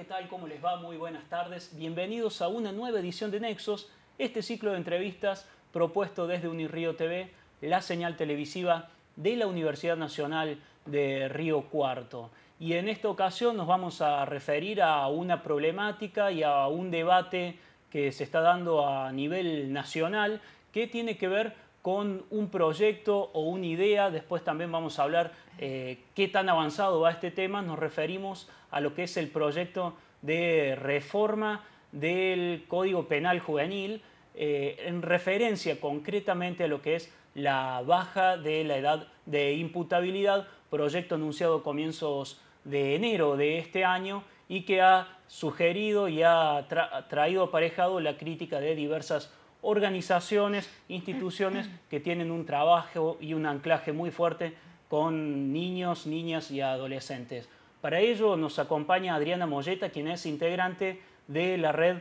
¿Qué tal? ¿Cómo les va? Muy buenas tardes. Bienvenidos a una nueva edición de Nexos, este ciclo de entrevistas propuesto desde Unirío TV, la señal televisiva de la Universidad Nacional de Río Cuarto. Y en esta ocasión nos vamos a referir a una problemática y a un debate que se está dando a nivel nacional que tiene que ver con un proyecto o una idea, después también vamos a hablar eh, qué tan avanzado va este tema, nos referimos a lo que es el proyecto de reforma del Código Penal Juvenil eh, en referencia concretamente a lo que es la baja de la edad de imputabilidad, proyecto anunciado a comienzos de enero de este año y que ha sugerido y ha traído aparejado la crítica de diversas organizaciones, instituciones que tienen un trabajo y un anclaje muy fuerte con niños, niñas y adolescentes. Para ello nos acompaña Adriana Molleta, quien es integrante de la red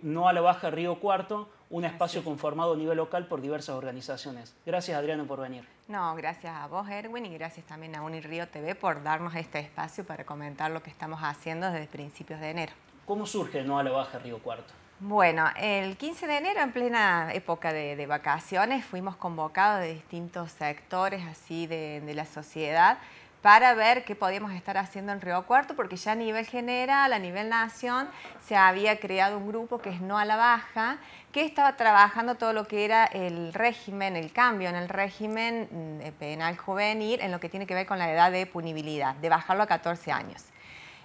No a la Baja Río Cuarto, un espacio conformado a nivel local por diversas organizaciones. Gracias Adriana por venir. No, gracias a vos Erwin y gracias también a Unirío TV por darnos este espacio para comentar lo que estamos haciendo desde principios de enero. ¿Cómo surge No a la Baja Río Cuarto? Bueno, el 15 de enero, en plena época de, vacaciones, fuimos convocados de distintos sectores así de, de, la sociedad para ver qué podíamos estar haciendo en Río Cuarto, porque ya a nivel general, a nivel nación, se había creado un grupo que es No a la Baja, que estaba trabajando todo lo que era el régimen, el cambio en el régimen mm, penal juvenil, en lo que tiene que ver con la edad de punibilidad, de bajarlo a 14 años.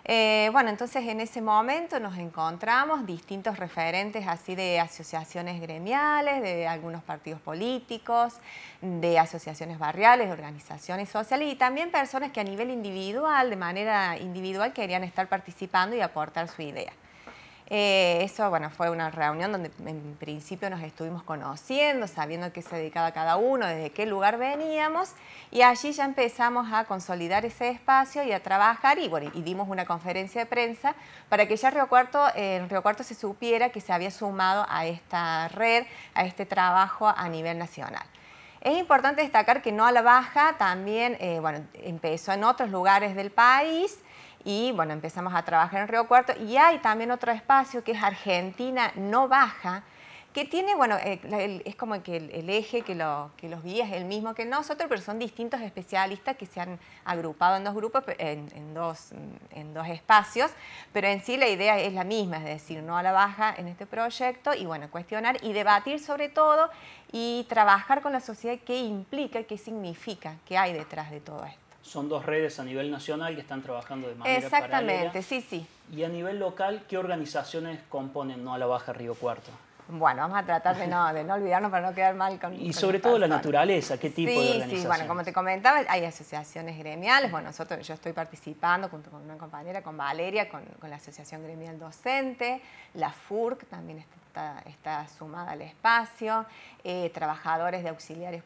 Eh, bueno, entonces en ese momento nos encontramos distintos referentes así de asociaciones gremiales, de algunos partidos políticos, de asociaciones barriales, de organizaciones sociales y también personas que a nivel individual, de manera individual, querían estar participando y aportar su idea. Eh, eso, bueno, fue una reunión donde en principio nos estuvimos conociendo, sabiendo a qué se dedicaba cada uno, desde qué lugar veníamos, y allí ya empezamos a consolidar ese espacio y a trabajar, y dimos una conferencia de prensa para que ya Río Cuarto, en Cuarto se supiera que se había sumado a esta red, a este trabajo a nivel nacional. Es importante destacar que no a la baja también, eh, bueno, empezó en otros lugares del país, y bueno, empezamos a trabajar en Río Cuarto y hay también otro espacio que es Argentina No Baja, que tiene, bueno, eh, es como que el, eje que, lo, los guía es el mismo que nosotros, pero son distintos especialistas que se han agrupado en dos grupos, en, dos, en dos espacios, pero en sí la idea es la misma, es decir, no a la baja en este proyecto y bueno, cuestionar y debatir sobre todo y trabajar con la sociedad qué implica, qué significa, qué hay detrás de todo esto son dos redes a nivel nacional que están trabajando de manera Exactamente, sí, sí. Y a nivel local, ¿qué organizaciones componen No a la Baja Río Cuarto? Bueno, vamos a tratar de no, olvidarnos para no quedar mal con... Y sobre todo la naturaleza, ¿qué tipo de organizaciones? Sí, bueno, como te comentaba, hay asociaciones gremiales. Bueno, nosotros, yo estoy participando junto con una compañera, con Valeria, con, la Asociación Gremial Docente, la FURC también está, sumada al espacio, eh, trabajadores de auxiliares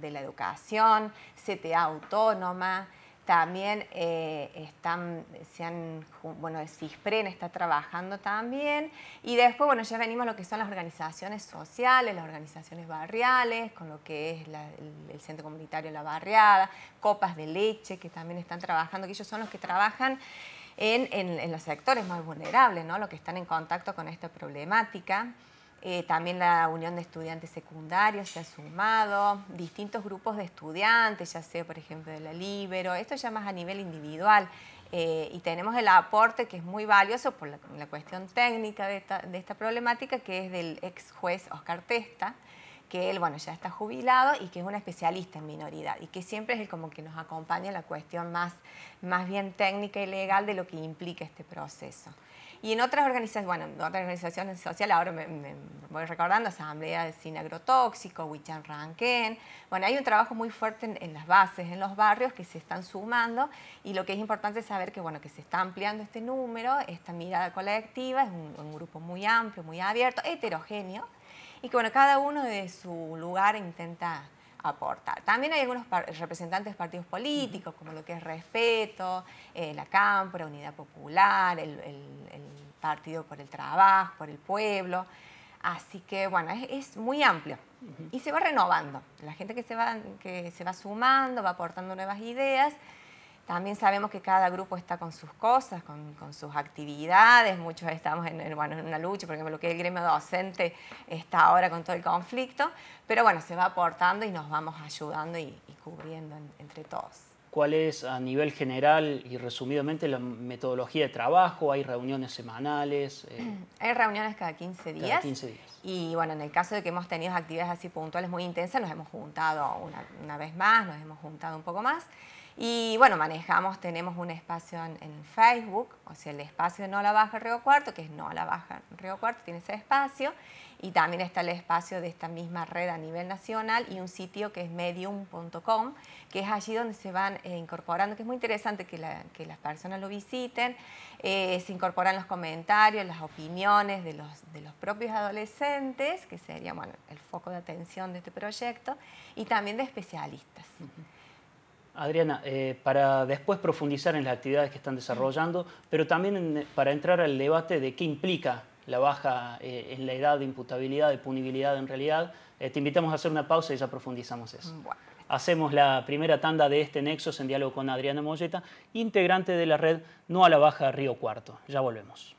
de la educación, CTA Autónoma, también eh, están, se han, bueno, el CISPREN está trabajando también. Y después, bueno, ya venimos a lo que son las organizaciones sociales, las organizaciones barriales, con lo que es el, Centro Comunitario La Barriada, Copas de Leche, que también están trabajando, que ellos son los que trabajan en, los sectores más vulnerables, ¿no? Los que están en contacto con esta problemática. Eh, también la Unión de Estudiantes Secundarios se ha sumado, distintos grupos de estudiantes, ya sea por ejemplo de la Libero, esto ya más a nivel individual. Eh, y tenemos el aporte que es muy valioso por la, la cuestión técnica de esta, de esta, problemática, que es del ex juez Oscar Testa, que él bueno, ya está jubilado y que es un especialista en minoridad y que siempre es el como que nos acompaña en la cuestión más bien técnica y legal de lo que implica este proceso. Y en otras organizaciones, bueno, otras organizaciones sociales, ahora me, voy recordando, Asamblea de Cine Agrotóxico, Huichan Ranquén, bueno, hay un trabajo muy fuerte en, las bases, en los barrios que se están sumando y lo que es importante es saber que, bueno, que se está ampliando este número, esta mirada colectiva, es un, un grupo muy amplio, muy abierto, heterogéneo y que, bueno, cada uno de su lugar intenta aportar. También hay algunos representantes de partidos políticos, como lo que es Respeto, eh, la Cámpora, Unidad Popular, el, Partido por el Trabajo, por el Pueblo. Así que, bueno, es, muy amplio. Y se va renovando. La gente que se va, que se va sumando, va aportando nuevas ideas también sabemos que cada grupo está con sus cosas, con, sus actividades, muchos estamos en, bueno, en una lucha, por ejemplo, lo que el gremio docente está ahora con todo el conflicto, pero bueno, se va aportando y nos vamos ayudando y, cubriendo entre todos. ¿Cuál es a nivel general y resumidamente la metodología de trabajo? ¿Hay reuniones semanales? Eh, Hay reuniones cada 15 días. Cada 15 días. Y bueno, en el caso de que hemos tenido actividades así puntuales muy intensas, nos hemos juntado una, una vez más, nos hemos juntado un poco más. Y bueno, manejamos, tenemos un espacio en, Facebook, o sea, el espacio No la Baja Río Cuarto, que es No a la Baja Río Cuarto, tiene ese espacio. Y también está el espacio de esta misma red a nivel nacional y un sitio que es medium.com, que es allí donde se van eh, incorporando, que es muy interesante que, las personas lo visiten, eh, se incorporan los comentarios, las opiniones de los, propios adolescentes, que sería el foco de atención de este proyecto, y también de especialistas. Adriana, eh, para después profundizar en las actividades que están desarrollando, pero también para entrar al debate de qué implica la baja eh, en la edad de imputabilidad, de punibilidad en realidad, eh, te invitamos a hacer una pausa y ya profundizamos eso. Hacemos la primera tanda de este Nexos en diálogo con Adriana Molleta, integrante de la red No a la Baja Río Cuarto. Ya volvemos.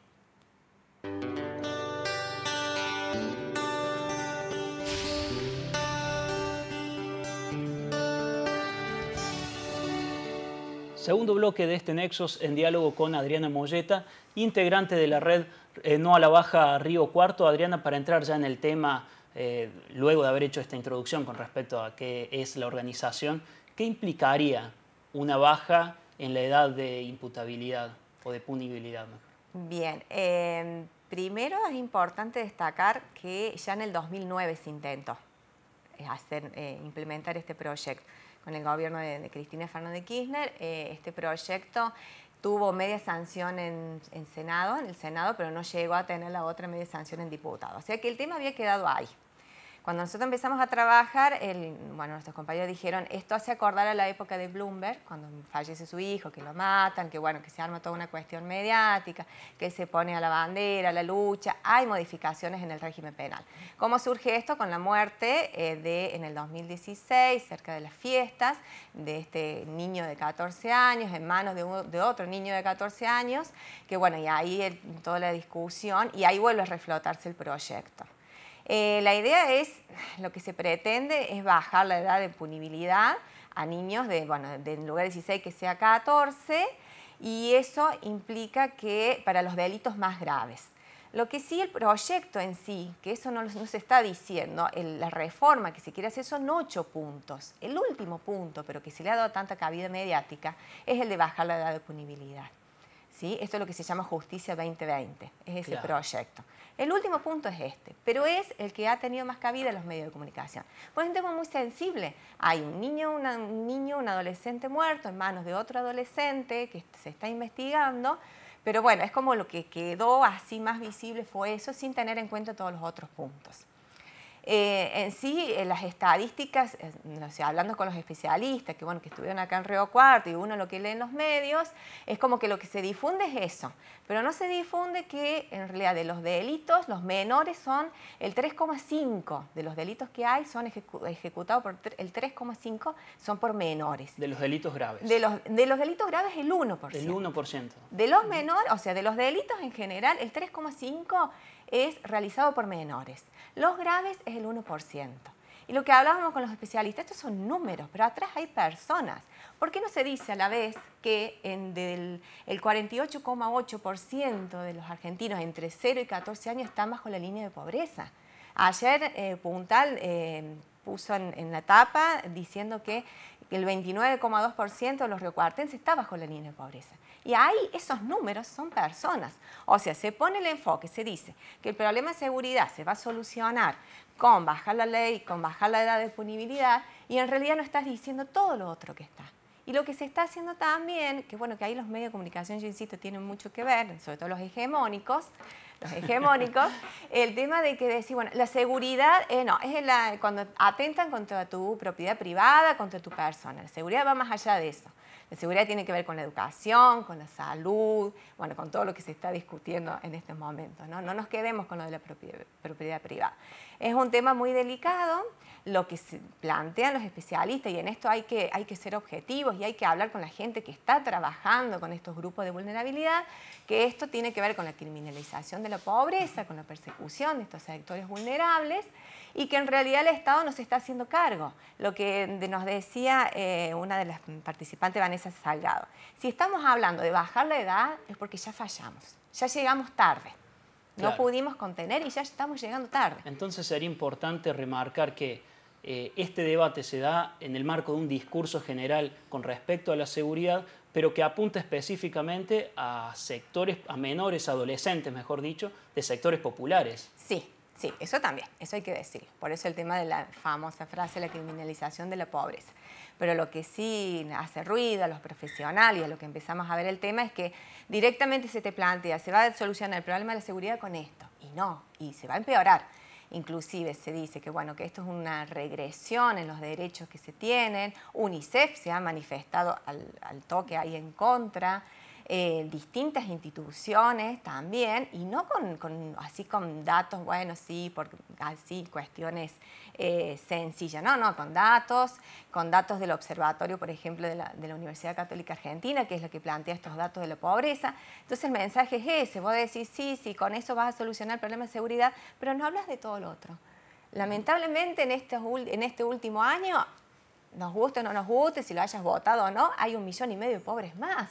Segundo bloque de este Nexos en diálogo con Adriana Molleta, integrante de la red eh, No a la Baja Río Cuarto. Adriana, para entrar ya en el tema, eh, luego de haber hecho esta introducción con respecto a qué es la organización, ¿qué implicaría una baja en la edad de imputabilidad o de punibilidad? Bien, em, primero es importante destacar que ya en el 2009 se intentó eh, hacer, implementar este proyecto con el gobierno de, Cristina Fernández de Kirchner. Eh, este proyecto tuvo media sanción en, en, Senado, en el Senado, pero no llegó a tener la otra media sanción en diputado. O sea que el tema había quedado ahí. Cuando nosotros empezamos a trabajar, bueno, nuestros compañeros dijeron, esto hace acordar a la época de Bloomberg, cuando fallece su hijo, que lo matan, que bueno, que se arma toda una cuestión mediática, que se pone a la bandera, la lucha, hay modificaciones en el régimen penal. ¿Cómo surge esto? Con la muerte eh, de, en el 2016, cerca de las fiestas, de este niño de 14 años, en manos de, otro niño de 14 años, que bueno, y ahí toda la discusión, y ahí vuelve a reflotarse el proyecto. Eh, la idea es, lo que se pretende es bajar la edad de punibilidad a niños de, bueno, de lugar de 16 que sea 14 y eso implica que para los delitos más graves. Lo que sí el proyecto en sí, que eso no, nos se está diciendo, la reforma que se quiere hacer son ocho puntos. El último punto, pero que se le ha dado tanta cabida mediática, es el de bajar la edad de punibilidad. Esto es lo que se llama Justicia 2020, es ese proyecto. El último punto es este, pero es el que ha tenido más cabida en los medios de comunicación. Pues es un tema muy sensible. Hay un niño, un niño, un adolescente muerto en manos de otro adolescente que se está investigando. Pero bueno, es como lo que quedó así más visible fue eso, sin tener en cuenta todos los otros puntos. Eh, en sí, eh, las estadísticas, eh, hablando con los especialistas que, bueno, que estuvieron acá en Río Cuarto y uno lo que lee en los medios, es como que lo que se difunde es eso, pero no se difunde que en realidad de los delitos, los menores son el 3,5 de los delitos que hay son ejecutados por el 3,5 son por menores. De los delitos graves. De los, de los delitos graves el 1%. El 1%. De los menores, o sea, de los delitos en general, el 3,5 es realizado por menores. Los graves es el 1%. Y lo que hablábamos con los especialistas, estos son números, pero atrás hay personas. ¿Por qué no se dice a la vez que en del, el 48,8% de los argentinos entre 0 y 14 años están bajo la línea de pobreza? Ayer eh, Puntal eh, puso en, la tapa diciendo que que el 29,2% de los riocuartenses está bajo la línea de pobreza. Y ahí esos números son personas. O sea, se pone el enfoque, se dice que el problema de seguridad se va a solucionar con bajar la ley, con bajar la edad de punibilidad, y en realidad no estás diciendo todo lo otro que está. Y lo que se está haciendo también, que bueno, que ahí los medios de comunicación, yo insisto, tienen mucho que ver, sobre todo los hegemónicos, los hegemónicos, el tema de que decir, bueno, la seguridad, eh, no, es cuando atentan contra tu propiedad privada, contra tu persona. La seguridad va más allá de eso. La seguridad tiene que ver con la educación, con la salud, bueno, con todo lo que se está discutiendo en este momento ¿no? No nos quedemos con lo de la propiedad privada. Es un tema muy delicado lo que se plantean los especialistas y en esto hay que, hay que ser objetivos y hay que hablar con la gente que está trabajando con estos grupos de vulnerabilidad, que esto tiene que ver con la criminalización de la pobreza, con la persecución de estos sectores vulnerables y que en realidad el Estado nos está haciendo cargo. Lo que nos decía eh, una de las participantes, Vanessa Salgado, si estamos hablando de bajar la edad es porque ya fallamos, ya llegamos tarde. No pudimos contener y ya estamos llegando tarde. Entonces sería importante remarcar que eh, este debate se da en el marco de un discurso general con respecto a la seguridad, pero que apunta específicamente a sectores, a menores, adolescentes, mejor dicho, de sectores populares. Sí, sí, eso también, eso hay que decir. Por eso el tema de la famosa frase, la criminalización de la pobreza. Pero lo que sí hace ruido a los profesionales, a lo que empezamos a ver el tema, es que directamente se te plantea, se va a solucionar el problema de la seguridad con esto. Y no, y se va a empeorar. Inclusive se dice que, bueno, que esto es una regresión en los derechos que se tienen. UNICEF se ha manifestado al, al toque ahí en contra. Eh, distintas instituciones también, y no con, así con datos, bueno, sí, por así cuestiones eh, sencillas, no, no, con datos, con datos del observatorio, por ejemplo, de la, Universidad Católica Argentina, que es la que plantea estos datos de la pobreza. Entonces el mensaje es ese, vos decís, sí, sí, con eso vas a solucionar el problema de seguridad, pero no hablas de todo lo otro. Lamentablemente en este, en este último año nos guste o no nos guste, si lo hayas votado o no, hay un millón y medio de pobres más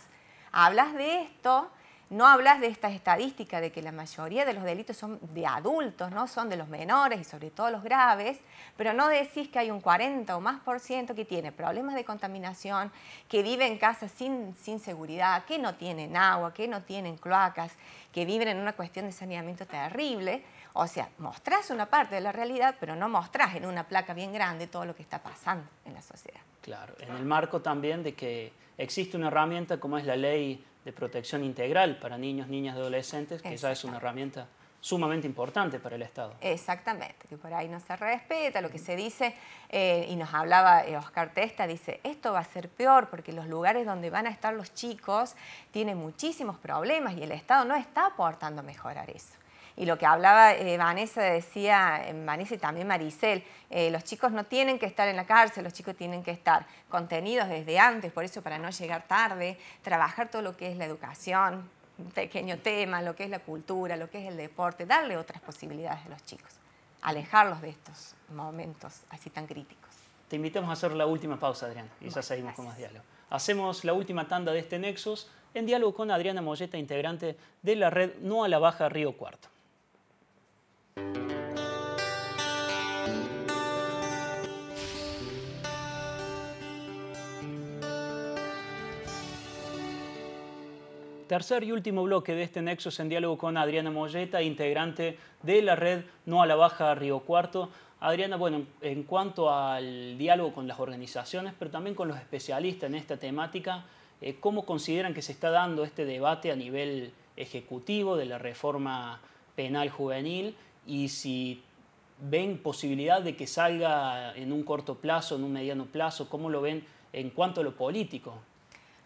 hablas de esto, no hablas de estas estadísticas de que la mayoría de los delitos son de adultos, ¿no? Son de los menores y sobre todo los graves, pero no decís que hay un 40 o más por ciento que tiene problemas de contaminación, que vive en casas sin, sin seguridad, que no tienen agua, que no tienen cloacas, que viven en una cuestión de saneamiento terrible. O sea, mostrás una parte de la realidad, pero no mostrás en una placa bien grande todo lo que está pasando en la sociedad. Claro, en el marco también de que Existe una herramienta como es la ley de protección integral para niños, niñas y adolescentes, que esa es una herramienta sumamente importante para el Estado. Exactamente, que por ahí no se respeta lo que se dice, eh, y nos hablaba eh, Oscar Testa, dice, esto va a ser peor porque los lugares donde van a estar los chicos tienen muchísimos problemas y el Estado no está aportando a mejorar eso y lo que hablaba eh, Vanessa, decía eh, Vanessa y también Maricel, eh, los chicos no tienen que estar en la cárcel, los chicos tienen que estar contenidos desde antes, por eso para no llegar tarde, trabajar todo lo que es la educación, un pequeño tema, lo que es la cultura, lo que es el deporte, darle otras posibilidades a los chicos, alejarlos de estos momentos así tan críticos. Te invitamos a hacer la última pausa, Adriana y ya seguimos con más diálogo. Hacemos la última tanda de este Nexus en diálogo con Adriana Molleta, integrante de la red No a la Baja Río Cuarto. Tercer y último bloque de este Nexus en diálogo con Adriana Molleta, integrante de la red No a la Baja Río Cuarto. Adriana, bueno, en cuanto al diálogo con las organizaciones, pero también con los especialistas en esta temática, eh, ¿cómo consideran que se está dando este debate a nivel ejecutivo de la reforma penal juvenil y si ven posibilidad de que salga en un corto plazo, en un mediano plazo, cómo lo ven en cuanto a lo político?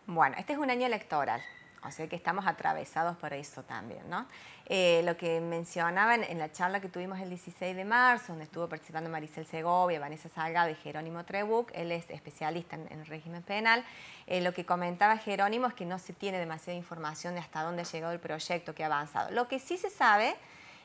Bueno, este es un año electoral, o sea que estamos atravesados por eso también, ¿no? Eh, lo que mencionaban en, la charla que tuvimos el 16 de marzo, donde estuvo participando Maricel Segovia, Vanessa Salgado y Jerónimo Trebuc, él es especialista en, el régimen penal, eh, lo que comentaba Jerónimo es que no se tiene demasiada información de hasta dónde ha llegado el proyecto que ha avanzado. Lo que sí se sabe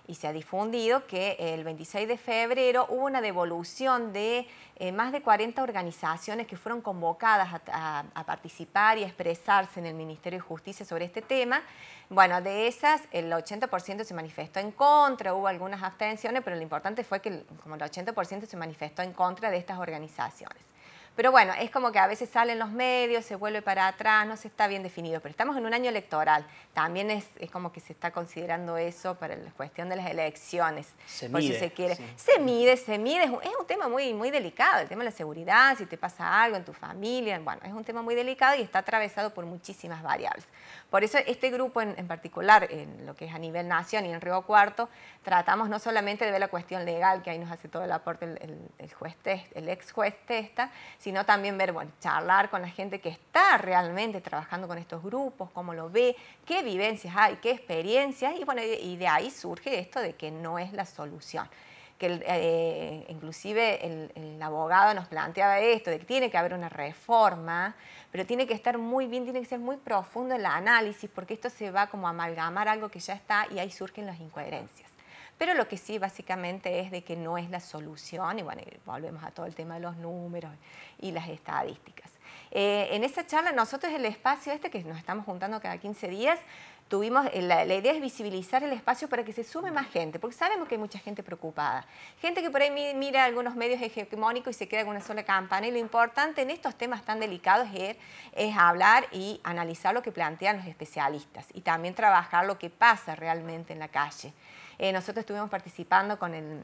y se ha difundido que eh, el 26 de febrero hubo una devolución de eh, más de 40 organizaciones que fueron convocadas a, participar y a expresarse en el Ministerio de Justicia sobre este tema. Bueno, de esas el 80% se manifestó en contra, hubo algunas abstenciones, pero lo importante fue que como el 80% se manifestó en contra de estas organizaciones. Pero bueno, es como que a veces salen los medios, se vuelve para atrás, no se está bien definido. Pero estamos en un año electoral. También es, como que se está considerando eso para la cuestión de las elecciones. Se por mide. Si se quiere. Se mide, se mide. Es un, tema muy, muy delicado, el tema de la seguridad, si te pasa algo en tu familia. Bueno, es un tema muy delicado y está atravesado por muchísimas variables. Por eso este grupo en, particular, en lo que es a nivel nación y en Río Cuarto, tratamos no solamente de ver la cuestión legal, que ahí nos hace todo el aporte el, juez, el ex juez Testa, sino también ver, bueno, charlar con la gente que está realmente trabajando con estos grupos, cómo lo ve, qué vivencias hay, qué experiencias, y bueno, y de ahí surge esto de que no es la solución que eh, inclusive el, el, abogado nos planteaba esto, de que tiene que haber una reforma, pero tiene que estar muy bien, tiene que ser muy profundo el análisis, porque esto se va como a amalgamar algo que ya está y ahí surgen las incoherencias. Pero lo que sí básicamente es de que no es la solución, y bueno, volvemos a todo el tema de los números y las estadísticas. Eh, en esa charla nosotros el espacio este, que nos estamos juntando cada 15 días, tuvimos, eh, la, idea es visibilizar el espacio para que se sume más gente, porque sabemos que hay mucha gente preocupada. Gente que por ahí mira algunos medios hegemónicos y se queda con una sola campana. Y lo importante en estos temas tan delicados es hablar y analizar lo que plantean los especialistas y también trabajar lo que pasa realmente en la calle. Eh, nosotros estuvimos participando con el,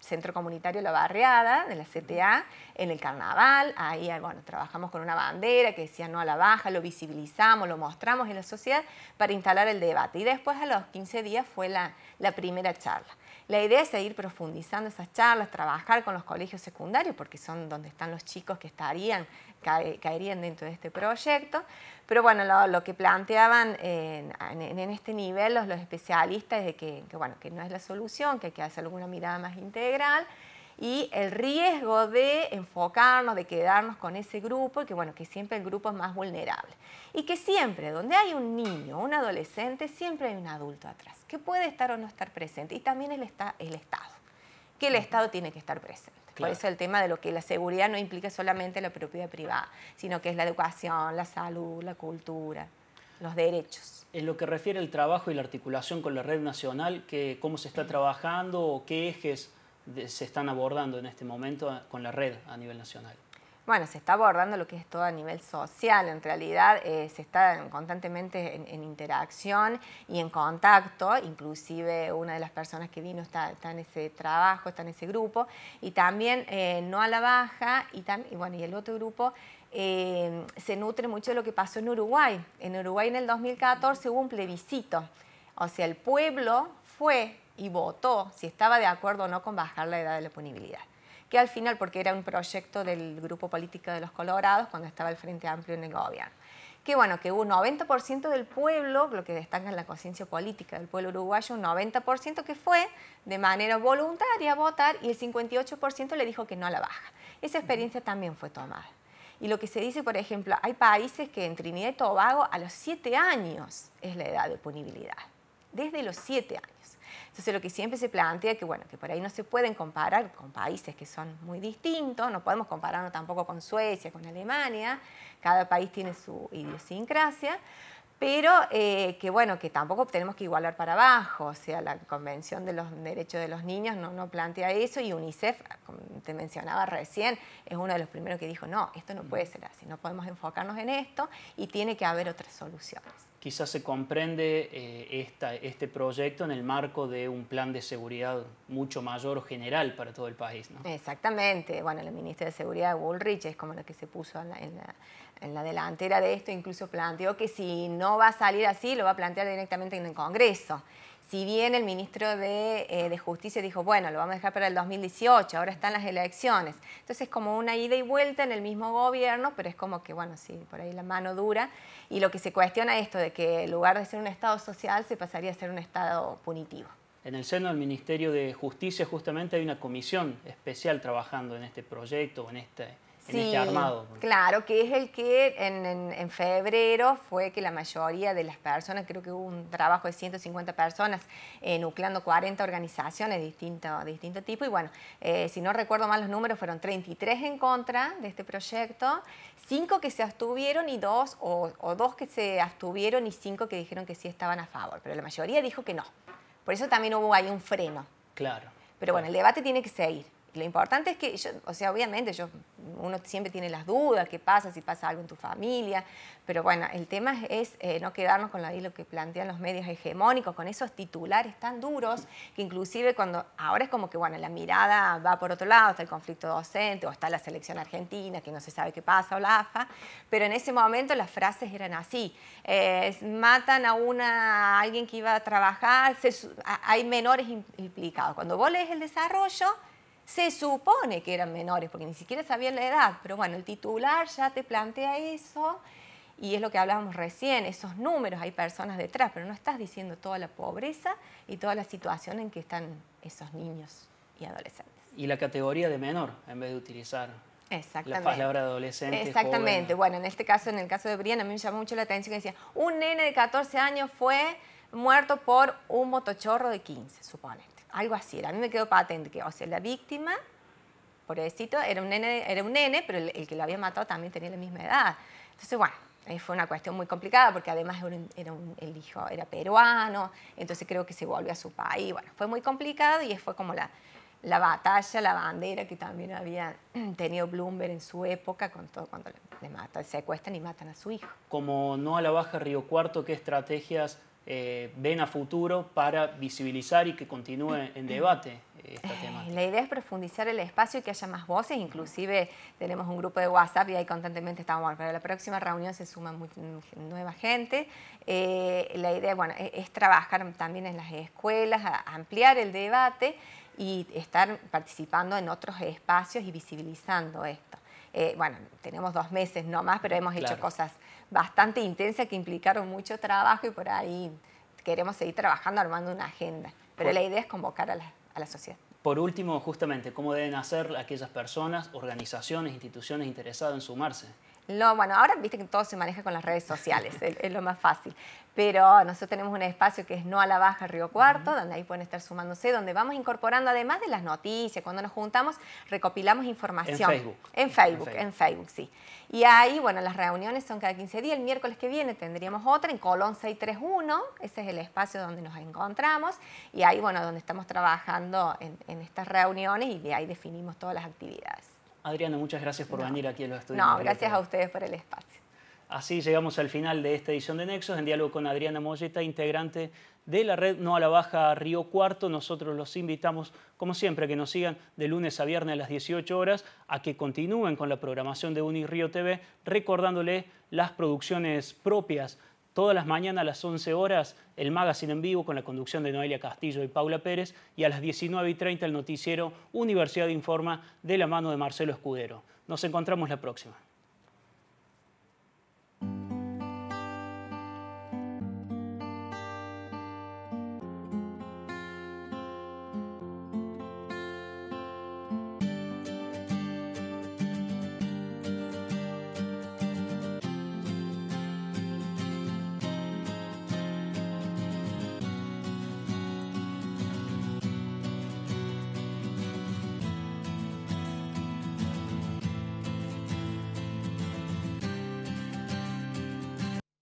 Centro Comunitario La Barriada, de la CTA, en el carnaval. Ahí, ah, bueno, trabajamos con una bandera que decía no a la baja, lo visibilizamos, lo mostramos en la sociedad para instalar el debate. Y después, a los 15 días, fue la, la primera charla. La idea es seguir profundizando esas charlas, trabajar con los colegios secundarios, porque son donde están los chicos que estarían caerían dentro de este proyecto. Pero bueno, lo, que planteaban en, este nivel los, especialistas es de que, bueno, que no es la solución, que hay que hacer alguna mirada más integral y el riesgo de enfocarnos, de quedarnos con ese grupo, y que bueno, que siempre el grupo es más vulnerable. Y que siempre, donde hay un niño, un adolescente, siempre hay un adulto atrás, que puede estar o no estar presente, y también el, el Estado que el Estado tiene que estar presente. Por eso el tema de lo que la seguridad no implica solamente la propiedad privada, sino que es la educación, la salud, la cultura, los derechos. En lo que refiere al trabajo y la articulación con la red nacional, ¿cómo se está trabajando o qué ejes se están abordando en este momento con la red a nivel nacional? Bueno, se está abordando lo que es todo a nivel social, en realidad eh, se está constantemente en, interacción y en contacto, inclusive una de las personas que vino está, en ese trabajo, está en ese grupo, y también eh, no a la baja, y, bueno, y el otro grupo eh, se nutre mucho de lo que pasó en Uruguay. En Uruguay en el 2014 hubo un plebiscito, o sea, el pueblo fue y votó si estaba de acuerdo o no con bajar la edad de la punibilidad. Y al final, porque era un proyecto del grupo político de los Colorados cuando estaba el Frente Amplio en el gobierno, que bueno, que un 90% del pueblo, lo que destaca en la conciencia política del pueblo uruguayo, un 90% que fue de manera voluntaria a votar y el 58% le dijo que no a la baja. Esa experiencia también fue tomada. Y lo que se dice, por ejemplo, hay países que en Trinidad y Tobago a los 7 años es la edad de punibilidad, desde los 7 años. Entonces lo que siempre se plantea que bueno, que por ahí no se pueden comparar con países que son muy distintos, no podemos compararnos tampoco con Suecia, con Alemania, cada país tiene su idiosincrasia, pero eh, que bueno, que tampoco tenemos que igualar para abajo, o sea, la Convención de los Derechos de los Niños no, no plantea eso y UNICEF, como te mencionaba recién, es uno de los primeros que dijo, no, esto no puede ser así, no podemos enfocarnos en esto y tiene que haber otras soluciones. Quizás se comprende eh, esta, este proyecto en el marco de un plan de seguridad mucho mayor o general para todo el país, ¿no? Exactamente, bueno, la ministra de Seguridad, Woolrich, es como la que se puso en la en la delantera de esto, incluso planteó que si no va a salir así, lo va a plantear directamente en el Congreso. Si bien el ministro de, eh, Justicia dijo, bueno, lo vamos a dejar para el 2018, ahora están las elecciones. Entonces, es como una ida y vuelta en el mismo gobierno, pero es como que, bueno, sí, por ahí la mano dura. Y lo que se cuestiona es esto de que en lugar de ser un Estado social, se pasaría a ser un Estado punitivo. En el seno del Ministerio de Justicia justamente hay una comisión especial trabajando en este proyecto, en este, este sí, Claro, que es el que en, febrero fue que la mayoría de las personas, creo que hubo un trabajo de 150 personas, eh, nucleando 40 organizaciones de distinto, tipo. Y bueno, eh, si no recuerdo mal los números, fueron 33 en contra de este proyecto, 5 que se abstuvieron y dos o, o 2 que se abstuvieron y 5 que dijeron que sí estaban a favor. Pero la mayoría dijo que no. Por eso también hubo ahí un freno. Claro. Pero bueno, el debate tiene que seguir lo importante es que, o sea, obviamente yo, uno siempre tiene las dudas, qué pasa, si pasa algo en tu familia, pero bueno, el tema es, eh, no quedarnos con lo que plantean los medios hegemónicos, con esos titulares tan duros, que inclusive cuando ahora es como que, bueno, la mirada va por otro lado, está el conflicto docente o está la selección argentina, que no se sabe qué pasa, o la AFA, pero en ese momento las frases eran así, eh, matan a una, alguien que iba a trabajar, hay menores implicados. Cuando vos lees el desarrollo, se supone que eran menores, porque ni siquiera sabían la edad, pero bueno, el titular ya te plantea eso y es lo que hablábamos recién, esos números, hay personas detrás, pero no estás diciendo toda la pobreza y toda la situación en que están esos niños y adolescentes. Y la categoría de menor, en vez de utilizar Exactamente. La palabra adolescente. Exactamente. Bueno, en este caso, en el caso de Brian, a mí me llamó mucho la atención que decía, un nene de 14 años fue muerto por un motochorro de 15, supone algo así A mí me quedó patente que, o sea, la víctima, pobrecito, era un nene, era un nene pero el, que lo había matado también tenía la misma edad. Entonces, bueno, fue una cuestión muy complicada porque además era, el hijo era peruano, entonces creo que se volvió a su país. Bueno, fue muy complicado y fue como la, la batalla, la bandera que también había tenido Bloomberg en su época con todo, cuando le, le matan, secuestran y matan a su hijo. Como no a la baja Río Cuarto, ¿qué estrategias eh, ven a futuro para visibilizar y que continúe en debate eh, esta eh, temática? La idea es profundizar el espacio y que haya más voces, inclusive tenemos un grupo de WhatsApp y ahí constantemente estamos, para la próxima reunión se suma mm, nueva gente. la idea bueno, e-, es, trabajar también en las escuelas, ampliar el debate y estar participando en otros espacios y visibilizando esto. bueno, tenemos dos meses no más, pero hemos hecho cosas bastante intensa que implicaron mucho trabajo y por ahí queremos seguir trabajando armando una agenda. Pero la idea es convocar a la, sociedad. Por último, justamente, ¿cómo deben hacer aquellas personas, organizaciones, instituciones interesadas en sumarse? bueno, ahora viste que todo se maneja con las redes sociales, es, lo más fácil. Pero nosotros tenemos un espacio que es No a la Baja Río Cuarto, donde ahí pueden estar sumándose, donde vamos incorporando, además de las noticias, cuando nos juntamos, recopilamos información. En Facebook. En Facebook, sí. Y ahí, bueno, las reuniones son cada 15 días. El miércoles que viene tendríamos otra en Colón 631, ese es el espacio donde nos encontramos. Y ahí, bueno, donde estamos trabajando en estas reuniones y de ahí definimos todas las actividades. Adriana, muchas gracias por venir aquí a los estudios. No, gracias a ustedes por el espacio. Así llegamos al final de esta edición de Nexos, en diálogo con Adriana Molleta, integrante de la red No a la Baja Río Cuarto. Nosotros los invitamos, como siempre, a que nos sigan de lunes a viernes a las 18 horas, a que continúen con la programación de Unirío TV, recordándole las producciones propias todas las mañanas a las 11 horas el Magazine en vivo con la conducción de Noelia Castillo y Paula Pérez y a las 19 y 30 el noticiero Universidad Informa de la mano de Marcelo Escudero. Nos encontramos la próxima.